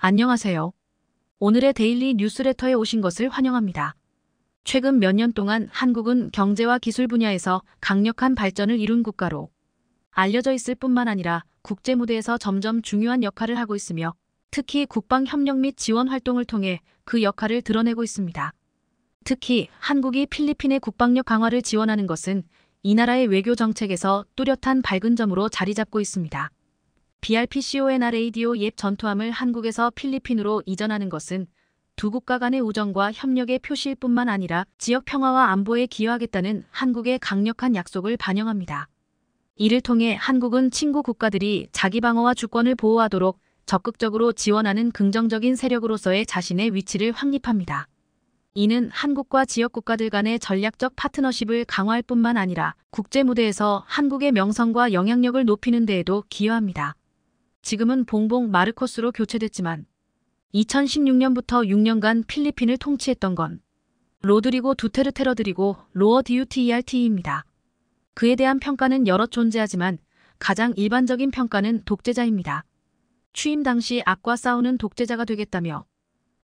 안녕하세요. 오늘의 데일리 뉴스레터에 오신 것을 환영합니다. 최근 몇 년 동안 한국은 경제와 기술 분야에서 강력한 발전을 이룬 국가로 알려져 있을 뿐만 아니라 국제 무대에서 점점 중요한 역할을 하고 있으며 특히 국방 협력 및 지원 활동을 통해 그 역할을 드러내고 있습니다. 특히 한국이 필리핀의 국방력 강화를 지원하는 것은 이 나라의 외교 정책에서 뚜렷한 밝은 점으로 자리 잡고 있습니다. BRPCONRADO 예 전투함을 한국에서 필리핀으로 이전하는 것은 두 국가 간의 우정과 협력의 표시일 뿐만 아니라 지역 평화와 안보에 기여하겠다는 한국의 강력한 약속을 반영합니다. 이를 통해 한국은 친구 국가들이 자기 방어와 주권을 보호하도록 적극적으로 지원하는 긍정적인 세력으로서의 자신의 위치를 확립합니다. 이는 한국과 지역 국가들 간의 전략적 파트너십을 강화할 뿐만 아니라 국제 무대에서 한국의 명성과 영향력을 높이는 데에도 기여합니다. 지금은 봉봉 마르코스로 교체됐지만 2016년부터 6년간 필리핀을 통치했던 건 로드리고 두테르테러드리고 로어 DUTERT입니다. 그에 대한 평가는 여러 존재하지만 가장 일반적인 평가는 독재자입니다. 취임 당시 악과 싸우는 독재자가 되겠다며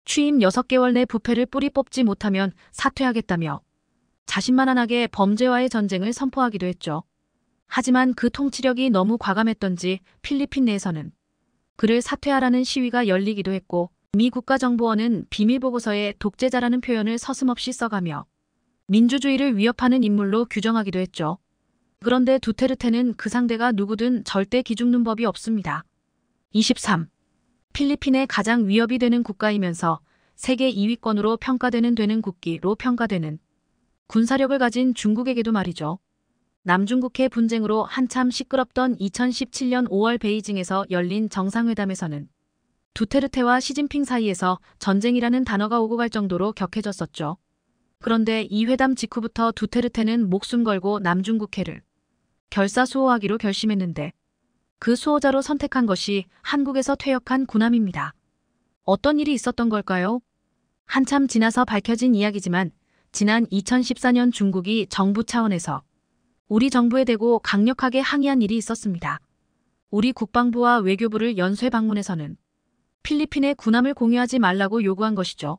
취임 6개월 내 부패를 뿌리 뽑지 못하면 사퇴하겠다며 자신만만하게 범죄와의 전쟁을 선포하기도 했죠. 하지만 그 통치력이 너무 과감했던지 필리핀 내에서는 그를 사퇴하라는 시위가 열리기도 했고 미 국가정보원은 비밀보고서에 독재자라는 표현을 서슴없이 써가며 민주주의를 위협하는 인물로 규정하기도 했죠. 그런데 두테르테는 그 상대가 누구든 절대 기죽는 법이 없습니다. 23. 필리핀의 가장 위협이 되는 국가이면서 세계 2위권으로 평가되는 되는 국기로 평가되는 군사력을 가진 중국에게도 말이죠. 남중국해 분쟁으로 한참 시끄럽던 2017년 5월 베이징에서 열린 정상회담에서는 두테르테와 시진핑 사이에서 전쟁이라는 단어가 오고 갈 정도로 격해졌었죠. 그런데 이 회담 직후부터 두테르테는 목숨 걸고 남중국해를 결사수호하기로 결심했는데 그 수호자로 선택한 것이 한국에서 퇴역한 군함입니다. 어떤 일이 있었던 걸까요? 한참 지나서 밝혀진 이야기지만 지난 2014년 중국이 정부 차원에서 우리 정부에 대고 강력하게 항의한 일이 있었습니다. 우리 국방부와 외교부를 연쇄 방문해서는 필리핀의 군함을 공유하지 말라고 요구한 것이죠.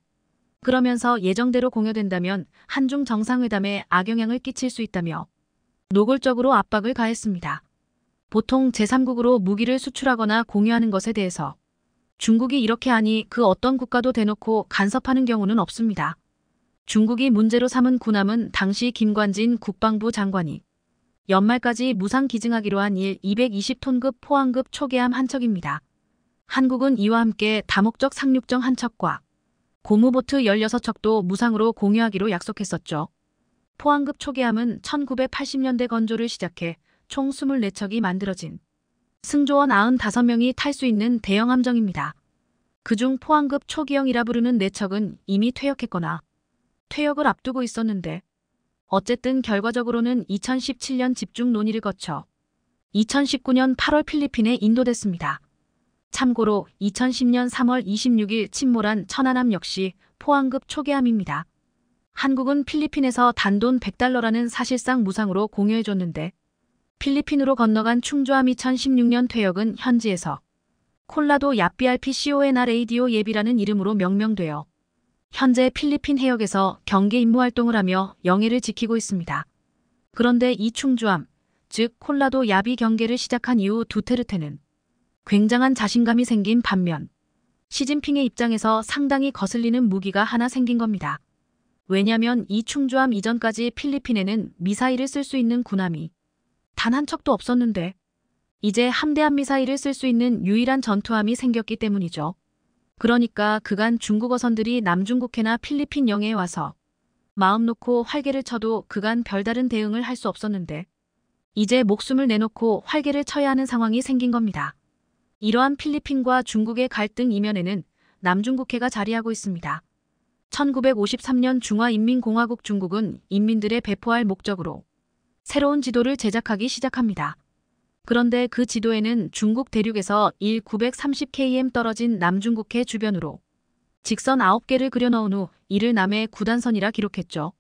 그러면서 예정대로 공여된다면 한중 정상회담에 악영향을 끼칠 수 있다며 노골적으로 압박을 가했습니다. 보통 제3국으로 무기를 수출하거나 공유하는 것에 대해서 중국이 이렇게 하니 그 어떤 국가도 대놓고 간섭하는 경우는 없습니다. 중국이 문제로 삼은 군함은 당시 김관진 국방부 장관이 연말까지 무상 기증하기로 한 일 220톤급 포항급 초계함 한 척입니다. 한국은 이와 함께 다목적 상륙정 한 척과 고무보트 16척도 무상으로 공유하기로 약속했었죠. 포항급 초계함은 1980년대 건조를 시작해 총 24척이 만들어진 승조원 95명이 탈 수 있는 대형 함정입니다. 그중 포항급 초기형이라 부르는 4척은 이미 퇴역했거나 퇴역을 앞두고 있었는데 어쨌든 결과적으로는 2017년 집중 논의를 거쳐 2019년 8월 필리핀에 인도됐습니다. 참고로 2010년 3월 26일 침몰한 천안함 역시 포항급 초계함입니다. 한국은 필리핀에서 단돈 100달러라는 사실상 무상으로 공여해줬는데 필리핀으로 건너간 충주함 2016년 퇴역은 현지에서 콜라도 야삐알피시오엔라레이디오 예비라는 이름으로 명명되어 현재 필리핀 해역에서 경계 임무 활동을 하며 영해를 지키고 있습니다. 그런데 이 충주함, 즉 콜라도 야비 경계를 시작한 이후 두테르테는 굉장한 자신감이 생긴 반면 시진핑의 입장에서 상당히 거슬리는 무기가 하나 생긴 겁니다. 왜냐면 이 충주함 이전까지 필리핀에는 미사일을 쓸 수 있는 군함이 단 한 척도 없었는데 이제 함대함 미사일을 쓸 수 있는 유일한 전투함이 생겼기 때문이죠. 그러니까 그간 중국어선들이 남중국해나 필리핀 영해에 와서 마음 놓고 활개를 쳐도 그간 별다른 대응을 할 수 없었는데 이제 목숨을 내놓고 활개를 쳐야 하는 상황이 생긴 겁니다. 이러한 필리핀과 중국의 갈등 이면에는 남중국해가 자리하고 있습니다. 1953년 중화인민공화국 중국은 인민들의 배포할 목적으로 새로운 지도를 제작하기 시작합니다. 그런데 그 지도에는 중국 대륙에서 1 930km 떨어진 남중국해 주변으로 직선 9개를 그려넣은 후 이를 남해 9단선이라 기록했죠.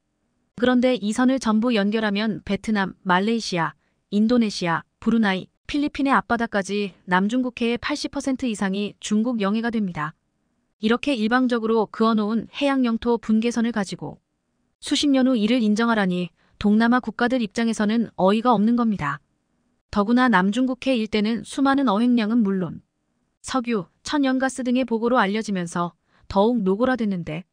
그런데 이 선을 전부 연결하면 베트남, 말레이시아, 인도네시아, 브루나이, 필리핀의 앞바다까지 남중국해의 80% 이상이 중국 영해가 됩니다. 이렇게 일방적으로 그어놓은 해양 영토 분계선을 가지고 수십 년 후 이를 인정하라니 동남아 국가들 입장에서는 어이가 없는 겁니다. 더구나 남중국해 일대는 수많은 어획량은 물론 석유, 천연가스 등의 보고로 알려지면서 더욱 노골화됐는데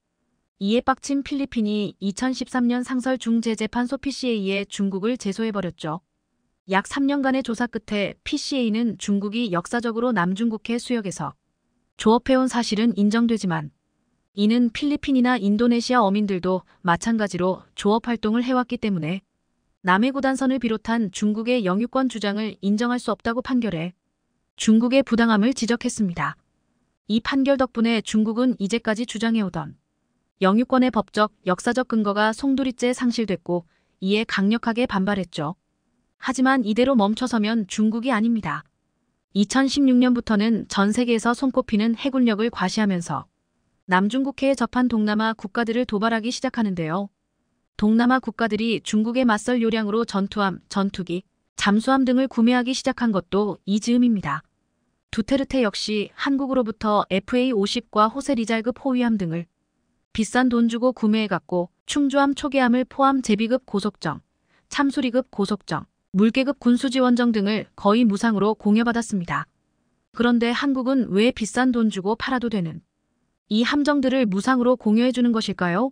이에 빡친 필리핀이 2013년 상설 중재재판 소PC에 의해 중국을 제소해버렸죠. 약 3년간의 조사 끝에 PCA는 중국이 역사적으로 남중국해 수역에서 조업해온 사실은 인정되지만 이는 필리핀이나 인도네시아 어민들도 마찬가지로 조업 활동을 해왔기 때문에 남해고단선을 비롯한 중국의 영유권 주장을 인정할 수 없다고 판결해 중국의 부당함을 지적했습니다. 이 판결 덕분에 중국은 이제까지 주장해오던 영유권의 법적, 역사적 근거가 송두리째 상실됐고 이에 강력하게 반발했죠. 하지만 이대로 멈춰서면 중국이 아닙니다. 2016년부터는 전 세계에서 손꼽히는 해군력을 과시하면서 남중국해에 접한 동남아 국가들을 도발하기 시작하는데요. 동남아 국가들이 중국에 맞설 요량으로 전투함, 전투기, 잠수함 등을 구매하기 시작한 것도 이 즈음입니다. 두테르테 역시 한국으로부터 FA-50과 호세 리잘급 호위함 등을 비싼 돈 주고 구매해갔고 충주함 초계함을 포함 제비급 고속정, 참수리급 고속정, 물개급 군수지원정 등을 거의 무상으로 공여받았습니다. 그런데 한국은 왜 비싼 돈 주고 팔아도 되는 이 함정들을 무상으로 공여해주는 것일까요?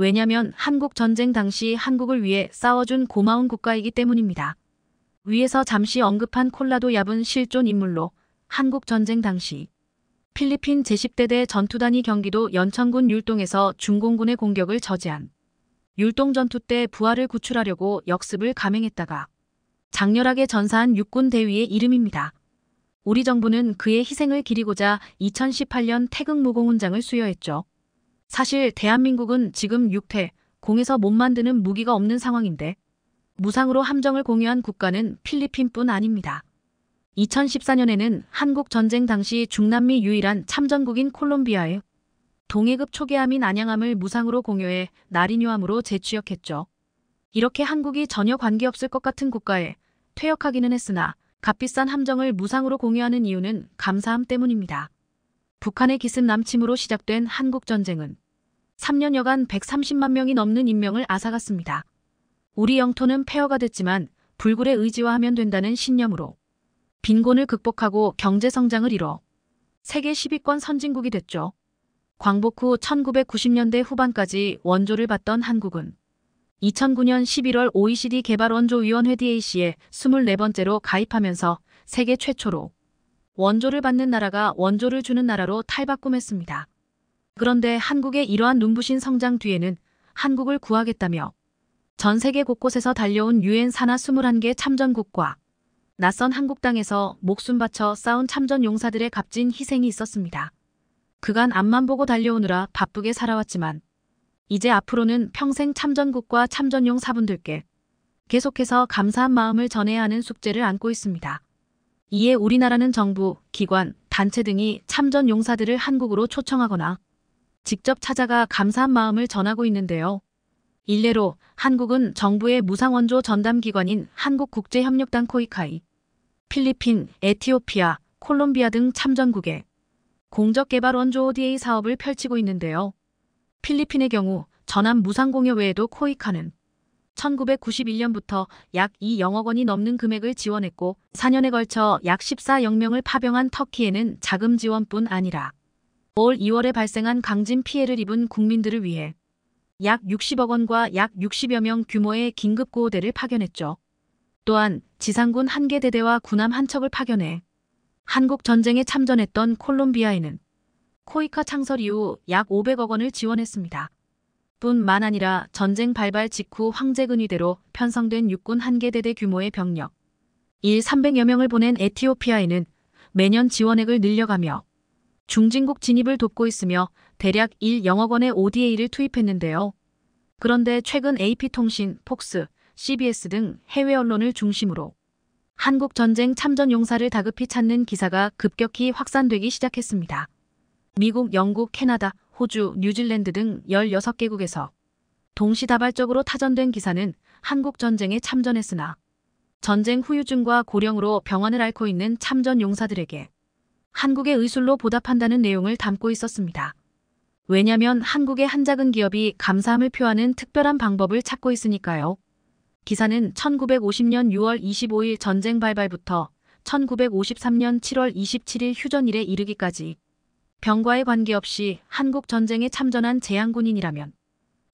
왜냐면 한국 전쟁 당시 한국을 위해 싸워준 고마운 국가이기 때문입니다. 위에서 잠시 언급한 콜라도 얍은 실존 인물로 한국 전쟁 당시 필리핀 제10대대 전투단이 경기도 연천군 율동에서 중공군의 공격을 저지한 율동 전투 때 부하를 구출하려고 역습을 감행했다가 장렬하게 전사한 육군 대위의 이름입니다. 우리 정부는 그의 희생을 기리고자 2018년 태극 무공훈장을 수여했죠. 사실 대한민국은 지금 6패, 공에서 못 만드는 무기가 없는 상황인데 무상으로 함정을 공유한 국가는 필리핀뿐 아닙니다. 2014년에는 한국 전쟁 당시 중남미 유일한 참전국인 콜롬비아에 동해급 초계함인 안양함을 무상으로 공유해 나리뇨함으로 재취역했죠. 이렇게 한국이 전혀 관계없을 것 같은 국가에 퇴역하기는 했으나 값비싼 함정을 무상으로 공유하는 이유는 감사함 때문입니다. 북한의 기습 남침으로 시작된 한국전쟁은 3년여간 130만 명이 넘는 인명을 앗아갔습니다. 우리 영토는 폐허가 됐지만 불굴의 의지화 하면 된다는 신념으로 빈곤을 극복하고 경제성장을 이뤄 세계 10위권 선진국이 됐죠. 광복 후 1990년대 후반까지 원조를 받던 한국은 2009년 11월 OECD 개발원조위원회 DAC에 24번째로 가입하면서 세계 최초로 원조를 받는 나라가 원조를 주는 나라로 탈바꿈했습니다. 그런데 한국의 이러한 눈부신 성장 뒤에는 한국을 구하겠다며 전 세계 곳곳에서 달려온 유엔 산하 21개 참전국과 낯선 한국 땅에서 목숨 바쳐 싸운 참전 용사들의 값진 희생이 있었습니다. 그간 앞만 보고 달려오느라 바쁘게 살아왔지만 이제 앞으로는 평생 참전국과 참전용 사분들께 계속해서 감사한 마음을 전해야 하는 숙제를 안고 있습니다. 이에 우리나라는 정부, 기관, 단체 등이 참전 용사들을 한국으로 초청하거나 직접 찾아가 감사한 마음을 전하고 있는데요. 일례로 한국은 정부의 무상원조 전담기관인 한국국제협력단 코이카이, 필리핀, 에티오피아, 콜롬비아 등 참전국에 공적개발원조 ODA 사업을 펼치고 있는데요. 필리핀의 경우 전함 무상공여 외에도 코이카는 1991년부터 약2억 원이 넘는 금액을 지원했고 4년에 걸쳐 약 14억 명을 파병한 터키에는 자금 지원뿐 아니라 올 2월에 발생한 강진 피해를 입은 국민들을 위해 약 60억 원과 약 60여 명 규모의 긴급 구호대를 파견했죠. 또한 지상군 한 개 대대와 군함 한 척을 파견해 한국 전쟁에 참전했던 콜롬비아에는 코이카 창설 이후 약 500억 원을 지원했습니다. 뿐만 아니라 전쟁 발발 직후 황제근위대로 편성된 육군 한 개 대대 규모의 병력 1 300여 명을 보낸 에티오피아에는 매년 지원액을 늘려가며 중진국 진입을 돕고 있으며 대략 1영억 원의 ODA를 투입했는데요. 그런데 최근 AP통신, 폭스, CBS 등 해외 언론을 중심으로 한국 전쟁 참전 용사를 다급히 찾는 기사가 급격히 확산되기 시작했습니다. 미국, 영국, 캐나다, 호주, 뉴질랜드 등 16개국에서 동시다발적으로 타전된 기사는 한국 전쟁에 참전했으나 전쟁 후유증과 고령으로 병원을 앓고 있는 참전 용사들에게 한국의 의술로 보답한다는 내용을 담고 있었습니다. 왜냐면 한국의 한 작은 기업이 감사함을 표하는 특별한 방법을 찾고 있으니까요. 기사는 1950년 6월 25일 전쟁 발발부터 1953년 7월 27일 휴전일에 이르기까지 병과에 관계없이 한국 전쟁에 참전한 재향군인이라면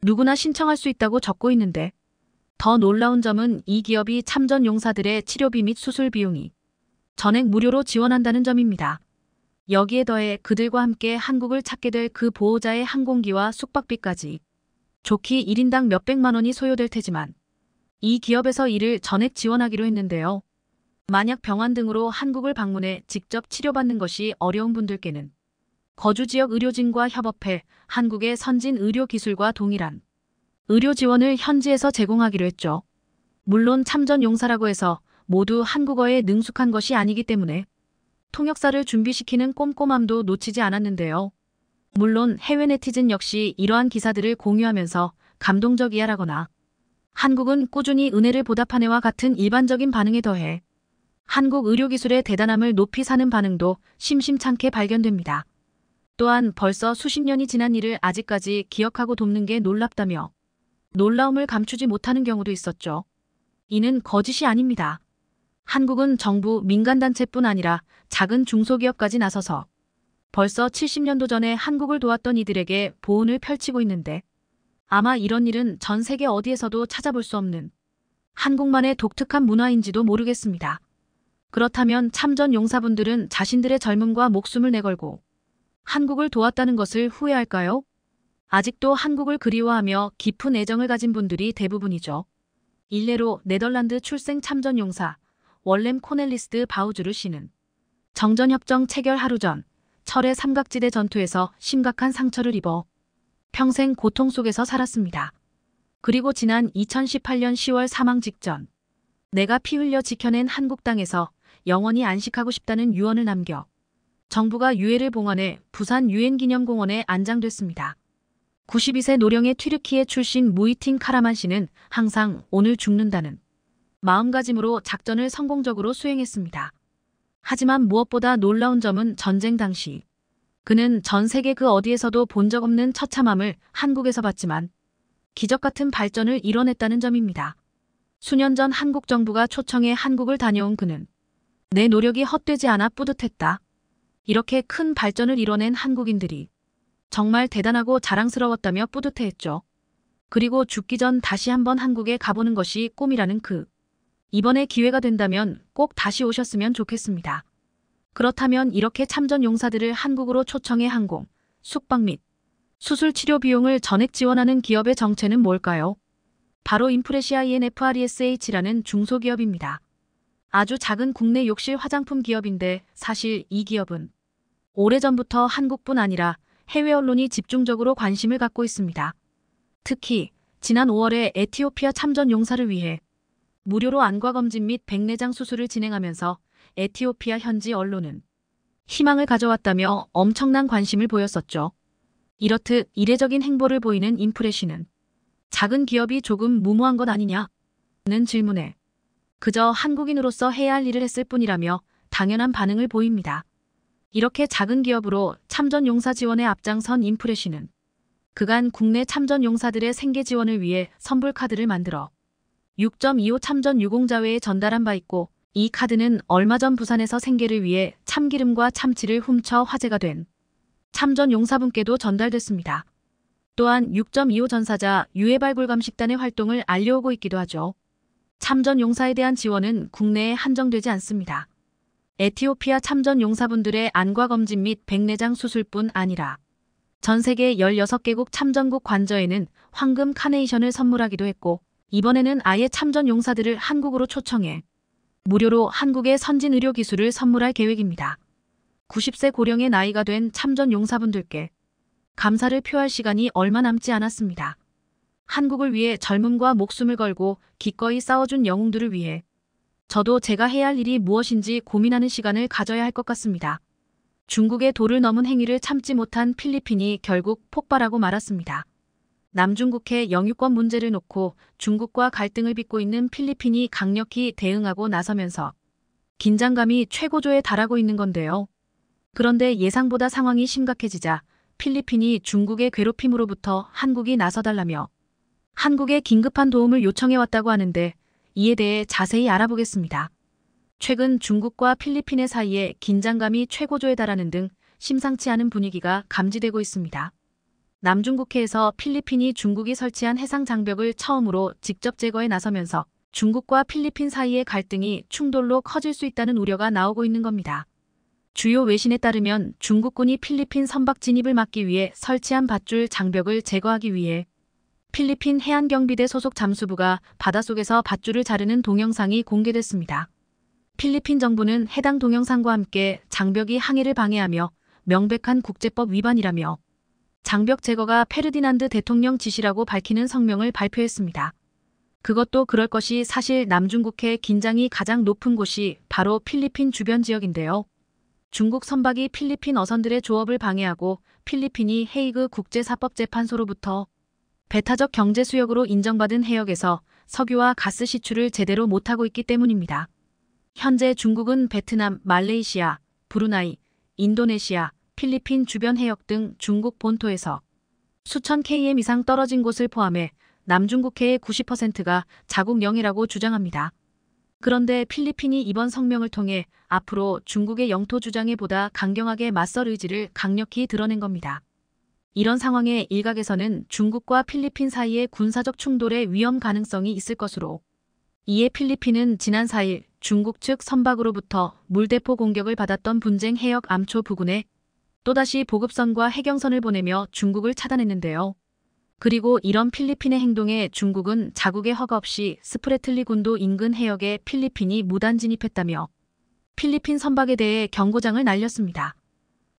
누구나 신청할 수 있다고 적고 있는데 더 놀라운 점은 이 기업이 참전 용사들의 치료비 및 수술 비용이 전액 무료로 지원한다는 점입니다. 여기에 더해 그들과 함께 한국을 찾게 될 그 보호자의 항공기와 숙박비까지 좋기 1인당 몇백만 원이 소요될 테지만 이 기업에서 이를 전액 지원하기로 했는데요. 만약 병환 등으로 한국을 방문해 직접 치료받는 것이 어려운 분들께는 거주지역 의료진과 협업해 한국의 선진 의료기술과 동일한 의료지원을 현지에서 제공하기로 했죠. 물론 참전 용사라고 해서 모두 한국어에 능숙한 것이 아니기 때문에 통역사를 준비시키는 꼼꼼함도 놓치지 않았는데요. 물론 해외 네티즌 역시 이러한 기사들을 공유하면서 감동적이야라거나 한국은 꾸준히 은혜를 보답하네와 같은 일반적인 반응에 더해 한국 의료기술의 대단함을 높이 사는 반응도 심심찮게 발견됩니다. 또한 벌써 수십 년이 지난 일을 아직까지 기억하고 돕는 게 놀랍다며 놀라움을 감추지 못하는 경우도 있었죠. 이는 거짓이 아닙니다. 한국은 정부 민간단체뿐 아니라 작은 중소기업까지 나서서 벌써 70년도 전에 한국을 도왔던 이들에게 보온을 펼치고 있는데 아마 이런 일은 전 세계 어디에서도 찾아볼 수 없는 한국만의 독특한 문화인지도 모르겠습니다. 그렇다면 참전 용사분들은 자신들의 젊음과 목숨을 내걸고 한국을 도왔다는 것을 후회할까요? 아직도 한국을 그리워하며 깊은 애정을 가진 분들이 대부분이죠. 일례로 네덜란드 출생 참전 용사 월렘 코넬리스트 바우주르 씨는 정전협정 체결 하루 전 철의 삼각지대 전투에서 심각한 상처를 입어 평생 고통 속에서 살았습니다. 그리고 지난 2018년 10월 사망 직전 내가 피 흘려 지켜낸 한국 땅에서 영원히 안식하고 싶다는 유언을 남겨 정부가 유해를 봉헌해 부산 유엔기념공원에 안장됐습니다. 92세 노령의 튀르키예 출신 무이팅 카라만 씨는 항상 오늘 죽는다는 마음가짐으로 작전을 성공적으로 수행했습니다. 하지만 무엇보다 놀라운 점은 전쟁 당시 그는 전 세계 그 어디에서도 본 적 없는 처참함을 한국에서 봤지만 기적 같은 발전을 이뤄냈다는 점입니다. 수년 전 한국 정부가 초청해 한국을 다녀온 그는 내 노력이 헛되지 않아 뿌듯했다. 이렇게 큰 발전을 이뤄낸 한국인들이 정말 대단하고 자랑스러웠다며 뿌듯해했죠. 그리고 죽기 전 다시 한번 한국에 가보는 것이 꿈이라는 그 이번에 기회가 된다면 꼭 다시 오셨으면 좋겠습니다. 그렇다면 이렇게 참전 용사들을 한국으로 초청해 항공, 숙박 및 수술 치료 비용을 전액 지원하는 기업의 정체는 뭘까요? 바로 인프레시아 ENFRESH라는 중소기업입니다. 아주 작은 국내 욕실 화장품 기업인데 사실 이 기업은 오래전부터 한국뿐 아니라 해외 언론이 집중적으로 관심을 갖고 있습니다. 특히 지난 5월에 에티오피아 참전 용사를 위해 무료로 안과 검진 및 백내장 수술을 진행하면서 에티오피아 현지 언론은 희망을 가져왔다며 엄청난 관심을 보였었죠. 이렇듯 이례적인 행보를 보이는 인프레시는 작은 기업이 조금 무모한 것 아니냐는 질문에 그저 한국인으로서 해야 할 일을 했을 뿐이라며 당연한 반응을 보입니다. 이렇게 작은 기업으로 참전 용사 지원에 앞장선 인프레시는 그간 국내 참전 용사들의 생계 지원을 위해 선불 카드를 만들어 6.25 참전 유공자회에 전달한 바 있고 이 카드는 얼마 전 부산에서 생계를 위해 참기름과 참치를 훔쳐 화제가 된 참전 용사분께도 전달됐습니다. 또한 6.25 전사자 유해 발굴감 식단의 활동을 알려오고 있기도 하죠. 참전 용사에 대한 지원은 국내에 한정되지 않습니다. 에티오피아 참전 용사분들의 안과검진 및 백내장 수술뿐 아니라 전 세계 16개국 참전국 관저에는 황금 카네이션을 선물하기도 했고 이번에는 아예 참전 용사들을 한국으로 초청해 무료로 한국의 선진 의료 기술을 선물할 계획입니다. 90세 고령의 나이가 된 참전 용사분들께 감사를 표할 시간이 얼마 남지 않았습니다. 한국을 위해 젊음과 목숨을 걸고 기꺼이 싸워준 영웅들을 위해 저도 제가 해야 할 일이 무엇인지 고민하는 시간을 가져야 할 것 같습니다. 중국의 도를 넘은 행위를 참지 못한 필리핀이 결국 폭발하고 말았습니다. 남중국해 영유권 문제를 놓고 중국과 갈등을 빚고 있는 필리핀이 강력히 대응하고 나서면서 긴장감이 최고조에 달하고 있는 건데요. 그런데 예상보다 상황이 심각해지자 필리핀이 중국의 괴롭힘으로부터 한국이 나서달라며 한국에 긴급한 도움을 요청해왔다고 하는데 이에 대해 자세히 알아보겠습니다. 최근 중국과 필리핀의 사이에 긴장감이 최고조에 달하는 등 심상치 않은 분위기가 감지되고 있습니다. 남중국해에서 필리핀이 중국이 설치한 해상 장벽을 처음으로 직접 제거에 나서면서 중국과 필리핀 사이의 갈등이 충돌로 커질 수 있다는 우려가 나오고 있는 겁니다. 주요 외신에 따르면 중국군이 필리핀 선박 진입을 막기 위해 설치한 밧줄 장벽을 제거하기 위해 필리핀 해안경비대 소속 잠수부가 바닷속에서 밧줄을 자르는 동영상이 공개됐습니다. 필리핀 정부는 해당 동영상과 함께 장벽이 항해를 방해하며 명백한 국제법 위반이라며 장벽 제거가 페르디난드 대통령 지시라고 밝히는 성명을 발표했습니다. 그것도 그럴 것이 사실 남중국해 긴장이 가장 높은 곳이 바로 필리핀 주변 지역인데요. 중국 선박이 필리핀 어선들의 조업을 방해하고 필리핀이 헤이그 국제사법재판소로부터 배타적 경제 수역으로 인정받은 해역에서 석유와 가스 시출을 제대로 못하고 있기 때문입니다. 현재 중국은 베트남, 말레이시아, 브루나이, 인도네시아, 필리핀 주변 해역 등 중국 본토에서 수천 km 이상 떨어진 곳을 포함해 남중국해의 90%가 자국 영이라고 주장합니다. 그런데 필리핀이 이번 성명을 통해 앞으로 중국의 영토 주장에 보다 강경하게 맞설 의지를 강력히 드러낸 겁니다. 이런 상황에 일각에서는 중국과 필리핀 사이의 군사적 충돌의 위험 가능성이 있을 것으로 이에 필리핀은 지난 4일 중국 측 선박으로부터 물대포 공격을 받았던 분쟁 해역 암초 부근에 또다시 보급선과 해경선을 보내며 중국을 차단했는데요. 그리고 이런 필리핀의 행동에 중국은 자국의 허가 없이 스프레틀리 군도 인근 해역에 필리핀이 무단 진입했다며 필리핀 선박에 대해 경고장을 날렸습니다.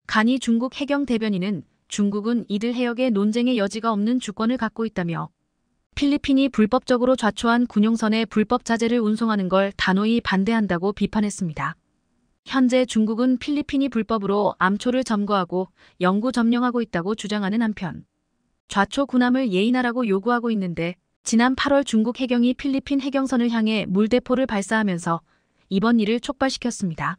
간이 중국 해경 대변인은 중국은 이들 해역에 논쟁의 여지가 없는 주권을 갖고 있다며 필리핀이 불법적으로 좌초한 군용선에 불법 자재를 운송하는 걸 단호히 반대한다고 비판했습니다. 현재 중국은 필리핀이 불법으로 암초를 점거하고 영구 점령하고 있다고 주장하는 한편 좌초 군함을 예의나라고 요구하고 있는데 지난 8월 중국 해경이 필리핀 해경선을 향해 물대포를 발사하면서 이번 일을 촉발시켰습니다.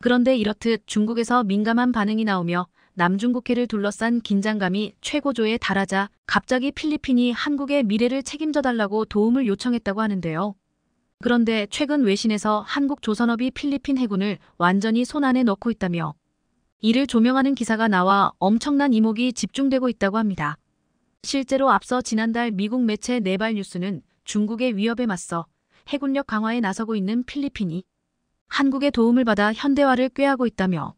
그런데 이렇듯 중국에서 민감한 반응이 나오며 남중국해를 둘러싼 긴장감이 최고조에 달하자 갑자기 필리핀이 한국의 미래를 책임져달라고 도움을 요청했다고 하는데요. 그런데 최근 외신에서 한국 조선업이 필리핀 해군을 완전히 손안에 넣고 있다며 이를 조명하는 기사가 나와 엄청난 이목이 집중되고 있다고 합니다. 실제로 앞서 지난달 미국 매체 네발 뉴스는 중국의 위협에 맞서 해군력 강화에 나서고 있는 필리핀이 한국의 도움을 받아 현대화를 꾀하고 있다며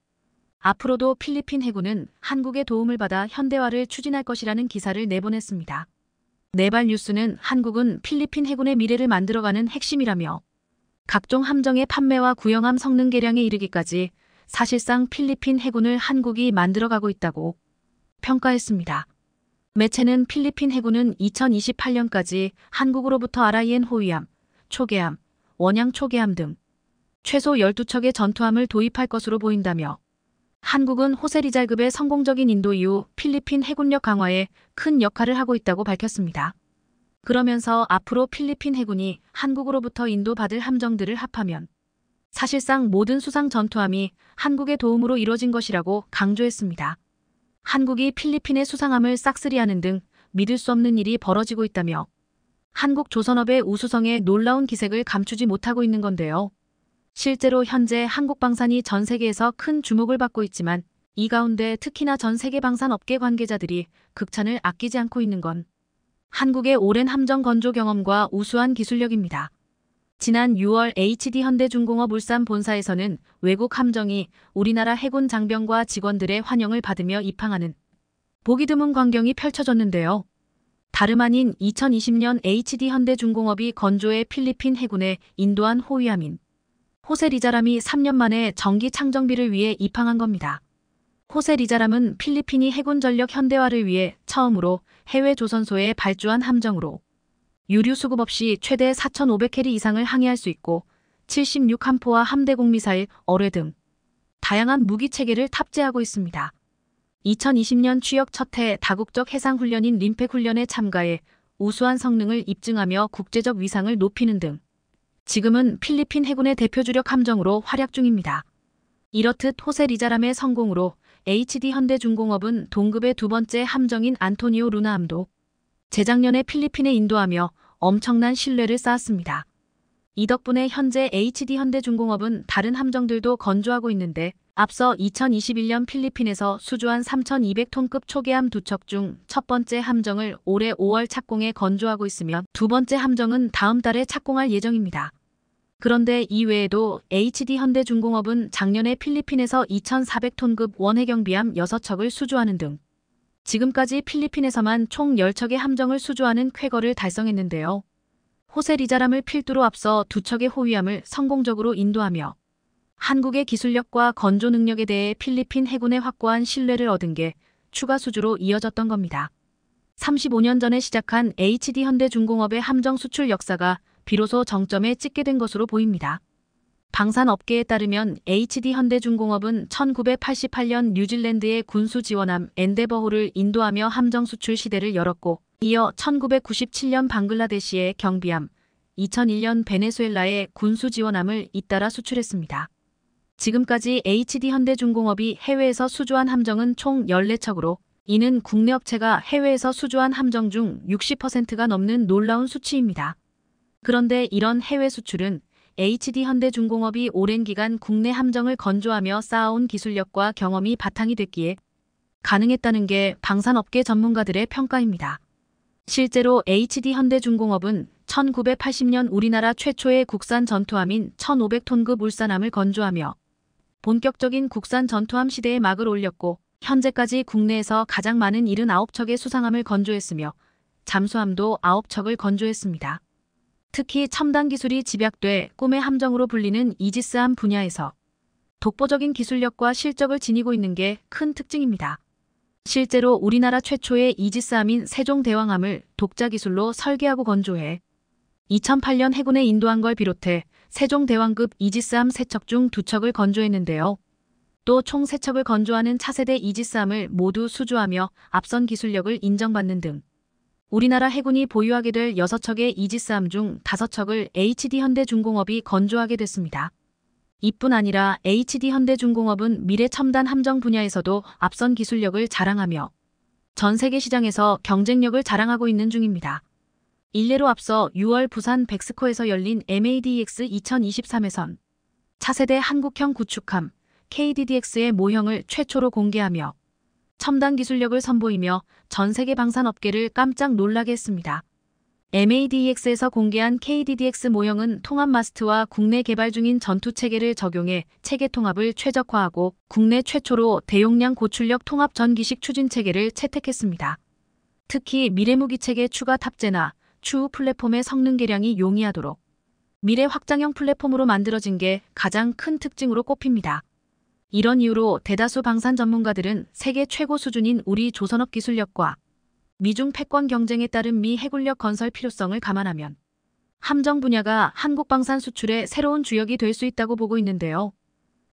앞으로도 필리핀 해군은 한국의 도움을 받아 현대화를 추진할 것이라는 기사를 내보냈습니다. 네발 뉴스는 한국은 필리핀 해군의 미래를 만들어가는 핵심이라며 각종 함정의 판매와 구형함 성능 개량에 이르기까지 사실상 필리핀 해군을 한국이 만들어가고 있다고 평가했습니다. 매체는 필리핀 해군은 2028년까지 한국으로부터 아라이엔 호위함, 초계함, 원양 초계함 등 최소 12척의 전투함을 도입할 것으로 보인다며 한국은 호세리잘급의 성공적인 인도 이후 필리핀 해군력 강화에 큰 역할을 하고 있다고 밝혔습니다. 그러면서 앞으로 필리핀 해군이 한국으로부터 인도받을 함정들을 합하면 사실상 모든 수상 전투함이 한국의 도움으로 이뤄진 것이라고 강조했습니다. 한국이 필리핀의 수상함을 싹쓸이하는 등 믿을 수 없는 일이 벌어지고 있다며 한국 조선업의 우수성에 놀라운 기색을 감추지 못하고 있는 건데요. 실제로 현재 한국 방산이 전 세계에서 큰 주목을 받고 있지만 이 가운데 특히나 전 세계 방산 업계 관계자들이 극찬을 아끼지 않고 있는 건 한국의 오랜 함정 건조 경험과 우수한 기술력입니다. 지난 6월 HD 현대중공업 울산 본사에서는 외국 함정이 우리나라 해군 장병과 직원들의 환영을 받으며 입항하는 보기 드문 광경이 펼쳐졌는데요. 다름 아닌 2020년 HD 현대중공업이 건조해 필리핀 해군에 인도한 호위함인 호세 리자람이 3년 만에 정기 창정비를 위해 입항한 겁니다. 호세 리자람은 필리핀이 해군 전력 현대화를 위해 처음으로 해외 조선소에 발주한 함정으로 유류 수급 없이 최대 4,500캐리 이상을 항해할 수 있고 76 함포와 함대공 미사일, 어뢰 등 다양한 무기 체계를 탑재하고 있습니다. 2020년 취역 첫해 다국적 해상 훈련인 림팩 훈련에 참가해 우수한 성능을 입증하며 국제적 위상을 높이는 등 지금은 필리핀 해군의 대표 주력 함정으로 활약 중입니다. 이렇듯 호세 리자람의 성공으로 HD 현대중공업은 동급의 두 번째 함정인 안토니오 루나함도 재작년에 필리핀에 인도하며 엄청난 신뢰를 쌓았습니다. 이 덕분에 현재 HD 현대중공업은 다른 함정들도 건조하고 있는데 앞서 2021년 필리핀에서 수주한 3,200톤급 초계함 두 척 중 첫 번째 함정을 올해 5월 착공해 건조하고 있으며 두 번째 함정은 다음 달에 착공할 예정입니다. 그런데 이외에도 HD 현대중공업은 작년에 필리핀에서 2,400톤급 원해경비함 6척을 수주하는 등 지금까지 필리핀에서만 총 10척의 함정을 수주하는 쾌거를 달성했는데요. 호세 리자람을 필두로 앞서 두 척의 호위함을 성공적으로 인도하며 한국의 기술력과 건조 능력에 대해 필리핀 해군의 확고한 신뢰를 얻은 게 추가 수주로 이어졌던 겁니다. 35년 전에 시작한 HD 현대중공업의 함정 수출 역사가 비로소 정점에 찍게 된 것으로 보입니다. 방산업계에 따르면 HD 현대중공업은 1988년 뉴질랜드의 군수 지원함 엔데버호를 인도하며 함정 수출 시대를 열었고 이어 1997년 방글라데시의 경비함, 2001년 베네수엘라의 군수 지원함을 잇따라 수출했습니다. 지금까지 HD 현대중공업이 해외에서 수주한 함정은 총 14척으로 이는 국내 업체가 해외에서 수주한 함정 중 60%가 넘는 놀라운 수치입니다. 그런데 이런 해외 수출은 HD 현대중공업이 오랜 기간 국내 함정을 건조하며 쌓아온 기술력과 경험이 바탕이 됐기에 가능했다는 게 방산업계 전문가들의 평가입니다. 실제로 HD 현대중공업은 1980년 우리나라 최초의 국산 전투함인 1500톤급 울산함을 건조하며 본격적인 국산 전투함 시대에 막을 올렸고 현재까지 국내에서 가장 많은 79척의 수상함을 건조했으며 잠수함도 9척을 건조했습니다. 특히 첨단 기술이 집약돼 꿈의 함정으로 불리는 이지스함 분야에서 독보적인 기술력과 실적을 지니고 있는 게 큰 특징입니다. 실제로 우리나라 최초의 이지스함인 세종대왕함을 독자 기술로 설계하고 건조해 2008년 해군에 인도한 걸 비롯해 세종대왕급 이지스함 세척 중 두 척을 건조했는데요. 또 총 세척을 건조하는 차세대 이지스함을 모두 수주하며 앞선 기술력을 인정받는 등 우리나라 해군이 보유하게 될 6척의 이지스함 중 5척을 HD 현대중공업이 건조하게 됐습니다. 이뿐 아니라 HD 현대중공업은 미래 첨단 함정 분야에서도 앞선 기술력을 자랑하며 전 세계 시장에서 경쟁력을 자랑하고 있는 중입니다. 일례로 앞서 6월 부산 백스코에서 열린 MADX 2023에선 차세대 한국형 구축함 KDDX의 모형을 최초로 공개하며 첨단 기술력을 선보이며 전 세계 방산업계를 깜짝 놀라게 했습니다. MADX에서 e 공개한 KDDX 모형은 통합 마스트와 국내 개발 중인 전투 체계를 적용해 체계 통합을 최적화하고 국내 최초로 대용량 고출력 통합 전기식 추진 체계를 채택했습니다. 특히 미래 무기 체계 추가 탑재나 추후 플랫폼의 성능 개량이 용이하도록 미래 확장형 플랫폼으로 만들어진 게 가장 큰 특징으로 꼽힙니다. 이런 이유로 대다수 방산 전문가들은 세계 최고 수준인 우리 조선업 기술력과 미중 패권 경쟁에 따른 미 해군력 건설 필요성을 감안하면 함정 분야가 한국 방산 수출의 새로운 주역이 될 수 있다고 보고 있는데요.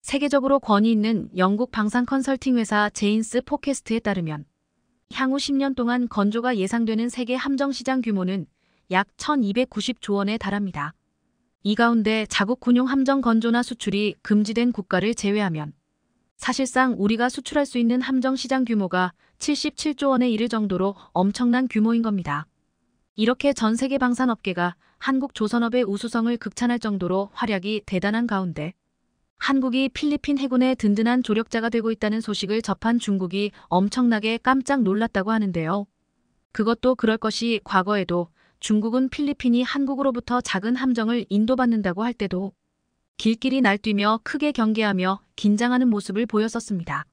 세계적으로 권위 있는 영국 방산 컨설팅 회사 제인스 포캐스트에 따르면 향후 10년 동안 건조가 예상되는 세계 함정 시장 규모는 약 1290조 원에 달합니다. 이 가운데 자국 군용 함정 건조나 수출이 금지된 국가를 제외하면 사실상 우리가 수출할 수 있는 함정 시장 규모가 77조 원에 이를 정도로 엄청난 규모인 겁니다. 이렇게 전 세계 방산업계가 한국 조선업의 우수성을 극찬할 정도로 활약이 대단한 가운데 한국이 필리핀 해군의 든든한 조력자가 되고 있다는 소식을 접한 중국이 엄청나게 깜짝 놀랐다고 하는데요. 그것도 그럴 것이 과거에도 중국은 필리핀이 한국으로부터 작은 함정을 인도받는다고 할 때도 길길이 날뛰며 크게 경계하며 긴장하는 모습을 보였었습니다.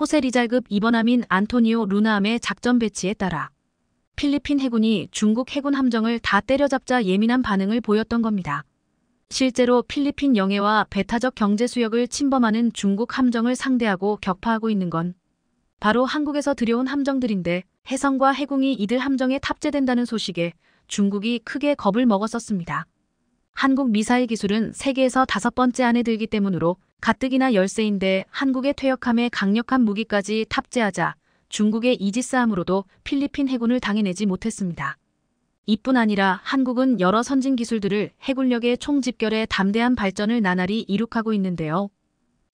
호세 리잘급 입원함인 안토니오 루나함의 작전 배치에 따라 필리핀 해군이 중국 해군 함정을 다 때려잡자 예민한 반응을 보였던 겁니다. 실제로 필리핀 영해와 배타적 경제수역을 침범하는 중국 함정을 상대하고 격파하고 있는 건 바로 한국에서 들여온 함정들인데 해성과 해궁이 이들 함정에 탑재된다는 소식에 중국이 크게 겁을 먹었었습니다. 한국 미사일 기술은 세계에서 다섯 번째 안에 들기 때문으로 가뜩이나 열세인데 한국의 퇴역함에 강력한 무기까지 탑재하자 중국의 이지스함으로도 필리핀 해군을 당해내지 못했습니다. 이뿐 아니라 한국은 여러 선진 기술들을 해군력의 총집결에 담대한 발전을 나날이 이룩하고 있는데요.